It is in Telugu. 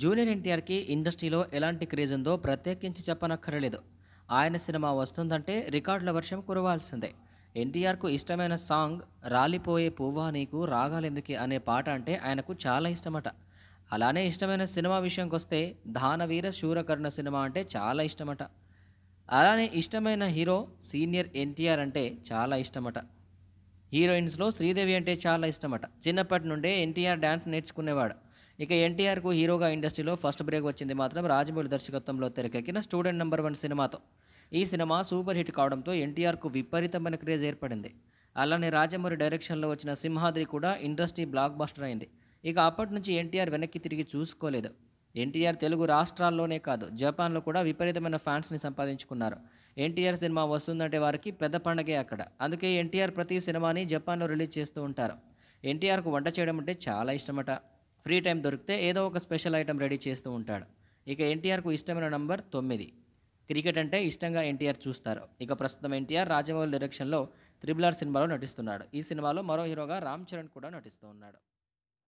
జూనియర్ ఎన్టీఆర్కి ఇండస్ట్రీలో ఎలాంటి క్రేజ్ ఉందో ప్రత్యేకించి చెప్పనక్కరలేదు ఆయన సినిమా వస్తుందంటే రికార్డుల వర్షం కురవాల్సిందే ఎన్టీఆర్కు ఇష్టమైన సాంగ్ రాలిపోయే పువ్వా నీకు రాగాలెందుకే అనే పాట అంటే ఆయనకు చాలా ఇష్టమట అలానే ఇష్టమైన సినిమా విషయంకి వస్తే దానవీర శూరకర్ణ సినిమా అంటే చాలా ఇష్టమట అలానే ఇష్టమైన హీరో సీనియర్ ఎన్టీఆర్ అంటే చాలా ఇష్టమట హీరోయిన్స్లో శ్రీదేవి అంటే చాలా ఇష్టమట చిన్నప్పటి నుండే ఎన్టీఆర్ డ్యాన్స్ నేర్చుకునేవాడు ఇక ఎన్టీఆర్కు హీరోగా ఇండస్ట్రీలో ఫస్ట్ బ్రేక్ వచ్చింది మాత్రం రాజమౌళి దర్శకత్వంలో తెరకెక్కిన స్టూడెంట్ నెంబర్ వన్ సినిమాతో ఈ సినిమా సూపర్ హిట్ కావడంతో ఎన్టీఆర్కు విపరీతమైన క్రేజ్ ఏర్పడింది అలానే రాజమౌళి డైరెక్షన్లో వచ్చిన సింహాద్రి కూడా ఇండస్ట్రీ బ్లాక్ బస్టర్ అయింది ఇక అప్పటి నుంచి ఎన్టీఆర్ వెనక్కి తిరిగి చూసుకోలేదు ఎన్టీఆర్ తెలుగు రాష్ట్రాల్లోనే కాదు జపాన్లో కూడా విపరీతమైన ఫ్యాన్స్ని సంపాదించుకున్నారు ఎన్టీఆర్ సినిమా వస్తుందంటే వారికి పెద్ద పండగే అక్కడ అందుకే ఎన్టీఆర్ ప్రతి సినిమాని జపాన్లో రిలీజ్ చేస్తూ ఉంటారు ఎన్టీఆర్కు వంట చేయడం అంటే చాలా ఇష్టమట ఫ్రీ టైం దొరికితే ఏదో ఒక స్పెషల్ ఐటెం రెడీ చేస్తూ ఉంటాడు ఇక ఎన్టీఆర్కు ఇష్టమైన నంబర్ తొమ్మిది క్రికెట్ అంటే ఇష్టంగా ఎన్టీఆర్ చూస్తారు ఇక ప్రస్తుతం ఎన్టీఆర్ రాజమౌళి డైరెక్షన్లో త్రిబుల్ ఆర్ సినిమాలో నటిస్తున్నాడు ఈ సినిమాలో మరో హీరోగా రామ్ చరణ్ కూడా నటిస్తూ ఉన్నాడు